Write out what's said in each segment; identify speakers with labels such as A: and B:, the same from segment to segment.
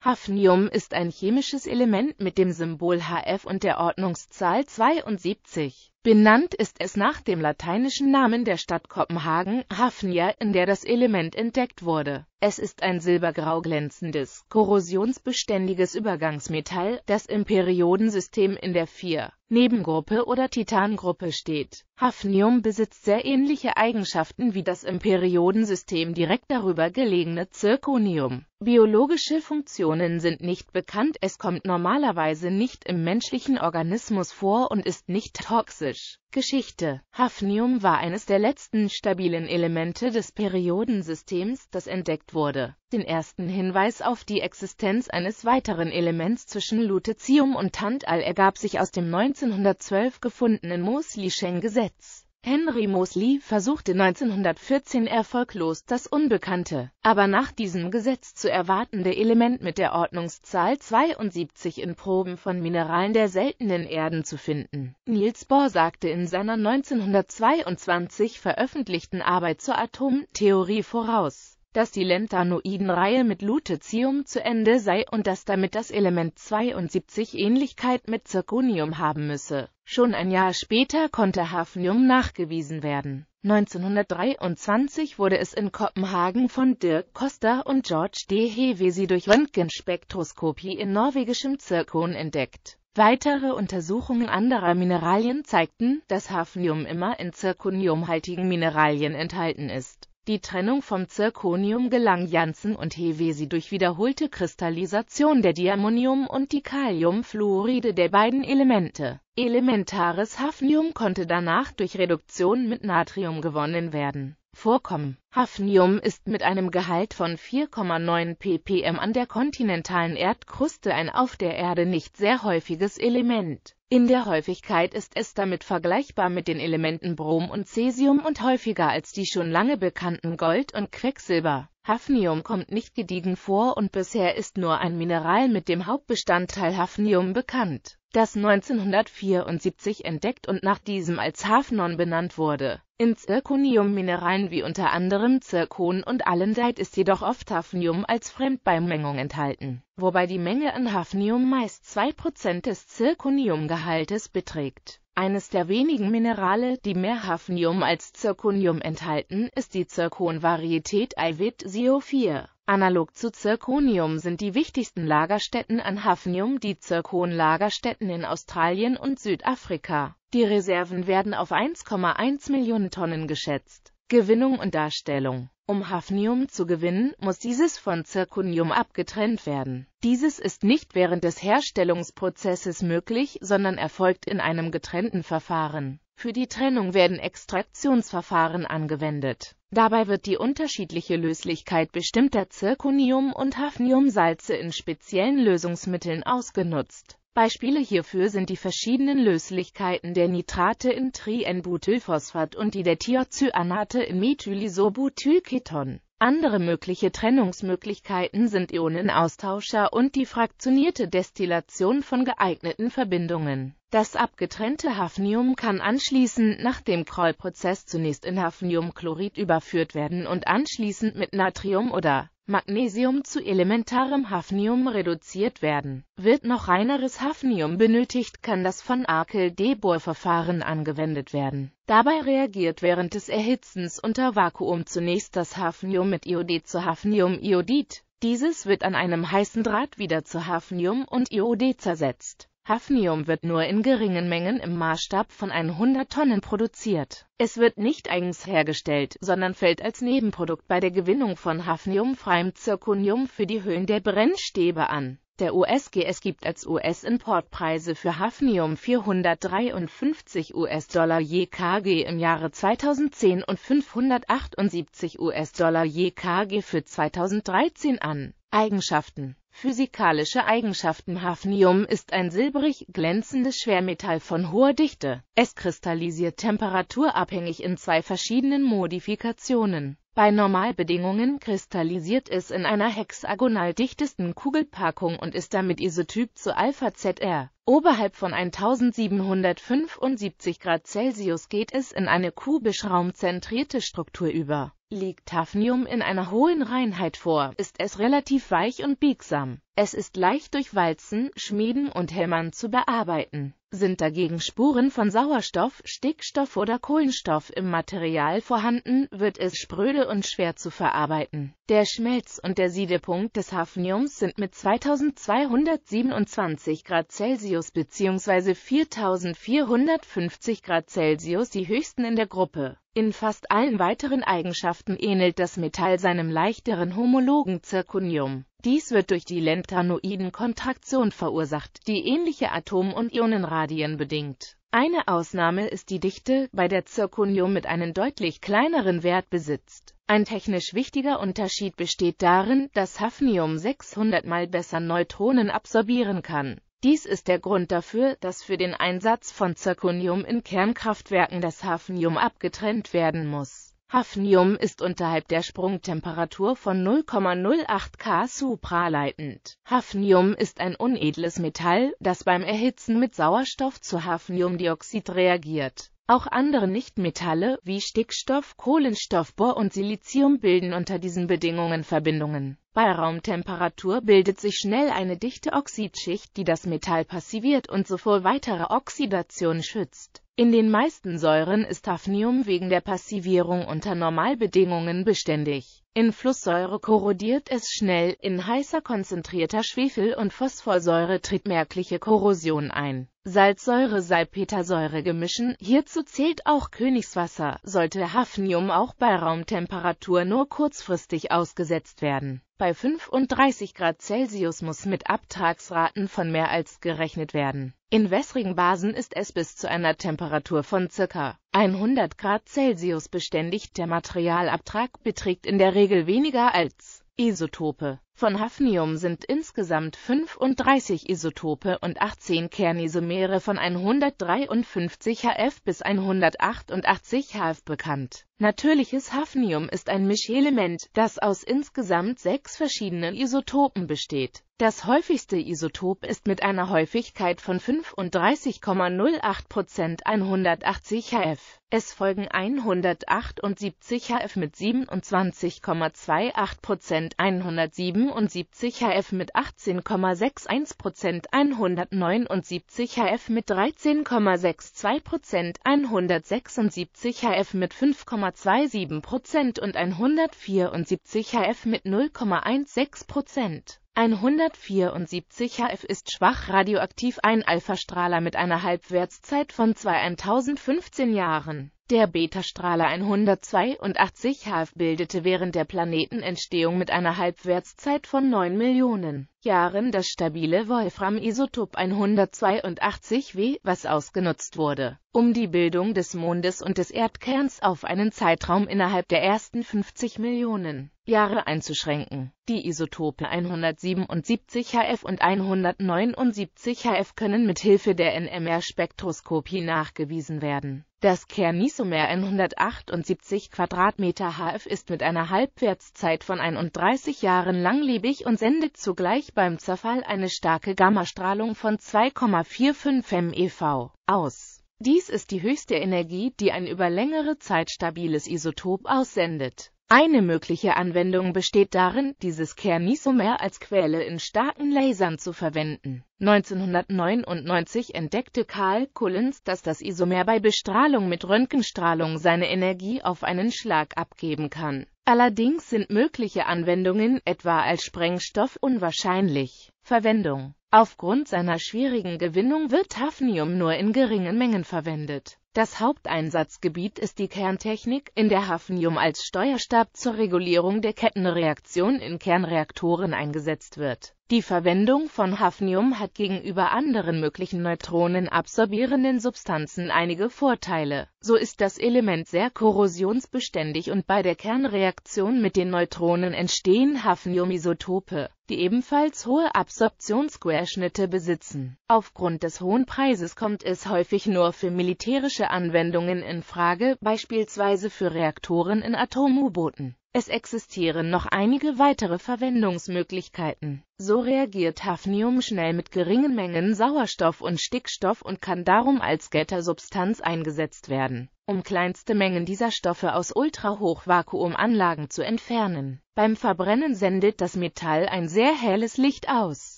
A: Hafnium ist ein chemisches Element mit dem Symbol Hf und der Ordnungszahl 72. Benannt ist es nach dem lateinischen Namen der Stadt Kopenhagen, Hafnia, in der das Element entdeckt wurde. Es ist ein silbergrau glänzendes, korrosionsbeständiges Übergangsmetall, das im Periodensystem in der 4. Nebengruppe oder Titangruppe steht. Hafnium besitzt sehr ähnliche Eigenschaften wie das im Periodensystem direkt darüber gelegene Zirconium. Biologische Funktionen sind nicht bekannt, es kommt normalerweise nicht im menschlichen Organismus vor und ist nicht toxisch. Physisch. Geschichte Hafnium war eines der letzten stabilen Elemente des Periodensystems, das entdeckt wurde. Den ersten Hinweis auf die Existenz eines weiteren Elements zwischen Lutetium und Tantal ergab sich aus dem 1912 gefundenen moos Moosli'schen Gesetz Henry Moseley versuchte 1914 erfolglos das unbekannte, aber nach diesem Gesetz zu erwartende Element mit der Ordnungszahl 72 in Proben von Mineralen der seltenen Erden zu finden. Niels Bohr sagte in seiner 1922 veröffentlichten Arbeit zur Atomtheorie voraus dass die Lentanoidenreihe mit Lutetium zu Ende sei und dass damit das Element 72 Ähnlichkeit mit Zirconium haben müsse. Schon ein Jahr später konnte Hafnium nachgewiesen werden. 1923 wurde es in Kopenhagen von Dirk Koster und George D. Hevesi durch Röntgenspektroskopie in norwegischem Zirkon entdeckt. Weitere Untersuchungen anderer Mineralien zeigten, dass Hafnium immer in zirkoniumhaltigen Mineralien enthalten ist. Die Trennung vom Zirconium gelang Janssen und Hevesi durch wiederholte Kristallisation der Diammonium- und die Kaliumfluoride der beiden Elemente. Elementares Hafnium konnte danach durch Reduktion mit Natrium gewonnen werden vorkommen. Hafnium ist mit einem Gehalt von 4,9 ppm an der kontinentalen Erdkruste ein auf der Erde nicht sehr häufiges Element. In der Häufigkeit ist es damit vergleichbar mit den Elementen Brom und Cäsium und häufiger als die schon lange bekannten Gold und Quecksilber. Hafnium kommt nicht gediegen vor und bisher ist nur ein Mineral mit dem Hauptbestandteil Hafnium bekannt das 1974 entdeckt und nach diesem als Hafnon benannt wurde. In Zirconium-Mineralen wie unter anderem Zirkon und Allendeit ist jedoch oft Hafnium als Fremdbeimengung enthalten, wobei die Menge an Hafnium meist 2% des Zirconiumgehaltes beträgt. Eines der wenigen Minerale, die mehr Hafnium als Zirconium enthalten, ist die Zirkon-Varietät Ivit SiO4. Analog zu Zirconium sind die wichtigsten Lagerstätten an Hafnium die Zirkon-Lagerstätten in Australien und Südafrika. Die Reserven werden auf 1,1 Millionen Tonnen geschätzt. Gewinnung und Darstellung Um Hafnium zu gewinnen, muss dieses von Zirconium abgetrennt werden. Dieses ist nicht während des Herstellungsprozesses möglich, sondern erfolgt in einem getrennten Verfahren. Für die Trennung werden Extraktionsverfahren angewendet. Dabei wird die unterschiedliche Löslichkeit bestimmter Zirconium- und Hafniumsalze in speziellen Lösungsmitteln ausgenutzt. Beispiele hierfür sind die verschiedenen Löslichkeiten der Nitrate in Trienbutylphosphat und die der Thiocyanate in Methylisobutylketon. Andere mögliche Trennungsmöglichkeiten sind Ionenaustauscher und die fraktionierte Destillation von geeigneten Verbindungen. Das abgetrennte Hafnium kann anschließend nach dem Krollprozess zunächst in Hafniumchlorid überführt werden und anschließend mit Natrium oder Magnesium zu elementarem Hafnium reduziert werden. Wird noch reineres Hafnium benötigt, kann das von Arkel-Debor-Verfahren angewendet werden. Dabei reagiert während des Erhitzens unter Vakuum zunächst das Hafnium mit Iodid zu Hafniumiodid. Dieses wird an einem heißen Draht wieder zu Hafnium und Iodid zersetzt. Hafnium wird nur in geringen Mengen im Maßstab von 100 Tonnen produziert. Es wird nicht eigens hergestellt, sondern fällt als Nebenprodukt bei der Gewinnung von hafniumfreiem Zirconium für die Höhen der Brennstäbe an. Der USGS gibt als US-Importpreise für Hafnium 453 US-Dollar je kg im Jahre 2010 und 578 US-Dollar je kg für 2013 an. Eigenschaften Physikalische Eigenschaften Hafnium ist ein silbrig glänzendes Schwermetall von hoher Dichte. Es kristallisiert temperaturabhängig in zwei verschiedenen Modifikationen. Bei Normalbedingungen kristallisiert es in einer hexagonal dichtesten Kugelpackung und ist damit Isotyp zu αZr. Oberhalb von 1775 Grad Celsius geht es in eine kubisch-raumzentrierte Struktur über. Liegt Hafnium in einer hohen Reinheit vor, ist es relativ weich und biegsam. Es ist leicht durch Walzen, Schmieden und Hämmern zu bearbeiten. Sind dagegen Spuren von Sauerstoff, Stickstoff oder Kohlenstoff im Material vorhanden, wird es spröde und schwer zu verarbeiten. Der Schmelz- und der Siedepunkt des Hafniums sind mit 2227 Grad Celsius Celsius bzw. 4450 Grad Celsius die höchsten in der Gruppe. In fast allen weiteren Eigenschaften ähnelt das Metall seinem leichteren Homologen Zirconium. Dies wird durch die Lentanoiden-Kontraktion verursacht, die ähnliche Atom- und Ionenradien bedingt. Eine Ausnahme ist die Dichte, bei der Zirconium mit einem deutlich kleineren Wert besitzt. Ein technisch wichtiger Unterschied besteht darin, dass Hafnium 600 mal besser Neutronen absorbieren kann. Dies ist der Grund dafür, dass für den Einsatz von Zirconium in Kernkraftwerken das Hafnium abgetrennt werden muss. Hafnium ist unterhalb der Sprungtemperatur von 0,08 K supraleitend. Hafnium ist ein unedles Metall, das beim Erhitzen mit Sauerstoff zu Hafniumdioxid reagiert. Auch andere Nichtmetalle wie Stickstoff, Kohlenstoff, Bohr und Silizium bilden unter diesen Bedingungen Verbindungen bei Raumtemperatur bildet sich schnell eine dichte Oxidschicht, die das Metall passiviert und so vor weiterer Oxidation schützt. In den meisten Säuren ist Hafnium wegen der Passivierung unter Normalbedingungen beständig. In Flusssäure korrodiert es schnell, in heißer konzentrierter Schwefel- und Phosphorsäure tritt merkliche Korrosion ein. Salzsäure-Salpetersäure gemischen, hierzu zählt auch Königswasser, sollte Hafnium auch bei Raumtemperatur nur kurzfristig ausgesetzt werden. Bei 35 Grad Celsius muss mit Abtragsraten von mehr als gerechnet werden. In wässrigen Basen ist es bis zu einer Temperatur von ca. 100 Grad Celsius beständig. Der Materialabtrag beträgt in der Regel weniger als Isotope von Hafnium sind insgesamt 35 Isotope und 18 Kernisomere von 153 HF bis 188 HF bekannt. Natürliches Hafnium ist ein Mischelement, das aus insgesamt sechs verschiedenen Isotopen besteht. Das häufigste Isotop ist mit einer Häufigkeit von 35,08% 180 HF. Es folgen 178 HF mit 27,28% 107 179 HF mit 18,61%, 179 HF mit 13,62%, 176 HF mit 5,27% und 174 HF mit 0,16%. 174 HF ist schwach radioaktiv ein Alphastrahler mit einer Halbwertszeit von 2015 Jahren. Der Beta-Strahler 182 HF bildete während der Planetenentstehung mit einer Halbwertszeit von 9 Millionen Jahren das stabile Wolfram-Isotop 182W, was ausgenutzt wurde um die Bildung des Mondes und des Erdkerns auf einen Zeitraum innerhalb der ersten 50 Millionen Jahre einzuschränken. Die Isotope 177 HF und 179 HF können mit Hilfe der NMR-Spektroskopie nachgewiesen werden. Das Kernisomer 178 Quadratmeter HF ist mit einer Halbwertszeit von 31 Jahren langlebig und sendet zugleich beim Zerfall eine starke Gammastrahlung von 2,45 MeV aus dies ist die höchste Energie, die ein über längere Zeit stabiles Isotop aussendet. Eine mögliche Anwendung besteht darin, dieses Kernisomer als Quelle in starken Lasern zu verwenden. 1999 entdeckte Karl Collins, dass das Isomer bei Bestrahlung mit Röntgenstrahlung seine Energie auf einen Schlag abgeben kann. Allerdings sind mögliche Anwendungen, etwa als Sprengstoff, unwahrscheinlich. Verwendung Aufgrund seiner schwierigen Gewinnung wird Hafnium nur in geringen Mengen verwendet. Das Haupteinsatzgebiet ist die Kerntechnik, in der Hafnium als Steuerstab zur Regulierung der Kettenreaktion in Kernreaktoren eingesetzt wird. Die Verwendung von Hafnium hat gegenüber anderen möglichen neutronenabsorbierenden Substanzen einige Vorteile. So ist das Element sehr korrosionsbeständig und bei der Kernreaktion mit den Neutronen entstehen Hafniumisotope, die ebenfalls hohe Absorptionsquerschnitte besitzen. Aufgrund des hohen Preises kommt es häufig nur für militärische Anwendungen in Frage, beispielsweise für Reaktoren in Atom-U-Booten. Es existieren noch einige weitere Verwendungsmöglichkeiten. So reagiert Hafnium schnell mit geringen Mengen Sauerstoff und Stickstoff und kann darum als Gettersubstanz eingesetzt werden, um kleinste Mengen dieser Stoffe aus Ultrahochvakuumanlagen zu entfernen. Beim Verbrennen sendet das Metall ein sehr helles Licht aus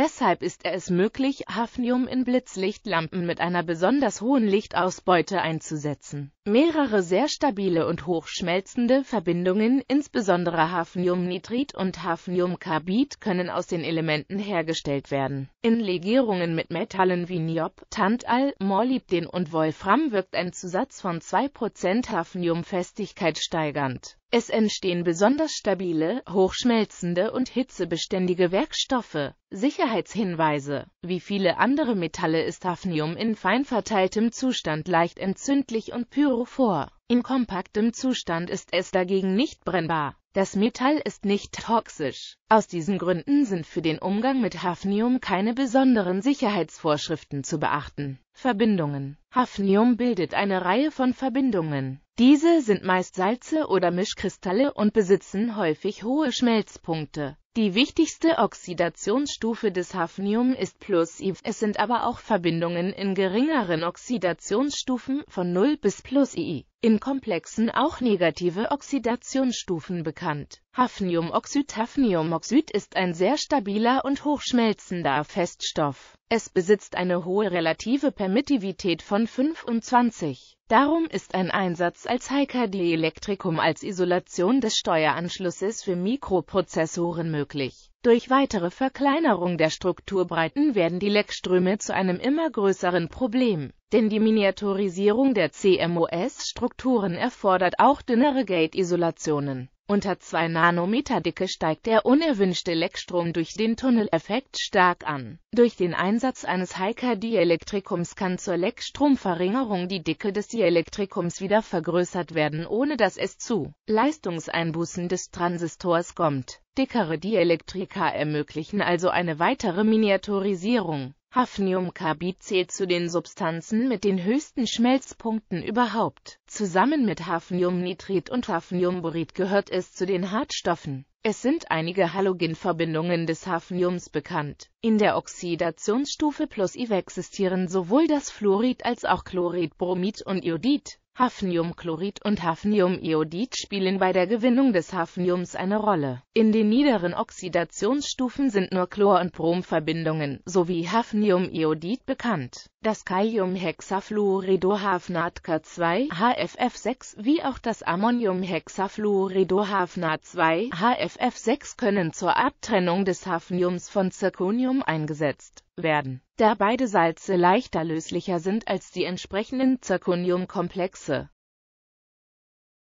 A: Deshalb ist es möglich, Hafnium in Blitzlichtlampen mit einer besonders hohen Lichtausbeute einzusetzen. Mehrere sehr stabile und hochschmelzende Verbindungen, insbesondere Hafniumnitrit und Hafniumcarbid, können aus den Elementen hergestellt werden. In Legierungen mit Metallen wie Niob, Tantal, Molybden und Wolfram wirkt ein Zusatz von 2% Hafniumfestigkeit steigernd. Es entstehen besonders stabile, hochschmelzende und hitzebeständige Werkstoffe. Sicherheitshinweise Wie viele andere Metalle ist Hafnium in fein verteiltem Zustand leicht entzündlich und pyrophor. In kompaktem Zustand ist es dagegen nicht brennbar. Das Metall ist nicht toxisch. Aus diesen Gründen sind für den Umgang mit Hafnium keine besonderen Sicherheitsvorschriften zu beachten. Verbindungen Hafnium bildet eine Reihe von Verbindungen, diese sind meist Salze oder Mischkristalle und besitzen häufig hohe Schmelzpunkte. Die wichtigste Oxidationsstufe des Hafnium ist Plus-IV, es sind aber auch Verbindungen in geringeren Oxidationsstufen von 0 bis Plus-II, in Komplexen auch negative Oxidationsstufen bekannt. Hafniumoxid Hafniumoxid ist ein sehr stabiler und hochschmelzender Feststoff. Es besitzt eine hohe relative Permittivität von 25. Darum ist ein Einsatz als heika elektrikum als Isolation des Steueranschlusses für Mikroprozessoren möglich. Durch weitere Verkleinerung der Strukturbreiten werden die Leckströme zu einem immer größeren Problem, denn die Miniaturisierung der CMOS-Strukturen erfordert auch dünnere Gate-Isolationen. Unter 2 Nanometer Dicke steigt der unerwünschte Leckstrom durch den Tunneleffekt stark an. Durch den Einsatz eines Heiker-Dielektrikums kann zur Leckstromverringerung die Dicke des Dielektrikums wieder vergrößert werden, ohne dass es zu Leistungseinbußen des Transistors kommt. Dickere Dielektrika ermöglichen also eine weitere Miniaturisierung Hafniumcarbid zählt zu den Substanzen mit den höchsten Schmelzpunkten überhaupt. Zusammen mit Hafniumnitrit und Hafniumborid gehört es zu den Hartstoffen. Es sind einige Halogenverbindungen des Hafniums bekannt. In der Oxidationsstufe Plus I existieren sowohl das Fluorid als auch Chlorid, Bromid und Iodid. Hafniumchlorid und Hafniumiodid spielen bei der Gewinnung des Hafniums eine Rolle. In den niederen Oxidationsstufen sind nur Chlor- und Bromverbindungen sowie Hafniumiodid bekannt. Das Kaliumhexafluoridohafnat-K2 HFF6 wie auch das Ammoniumhexafluoridohafnat-2 HFF6 können zur Abtrennung des Hafniums von Zirconium eingesetzt werden. Da beide Salze leichter löslicher sind als die entsprechenden Zirkoniumkomplexe,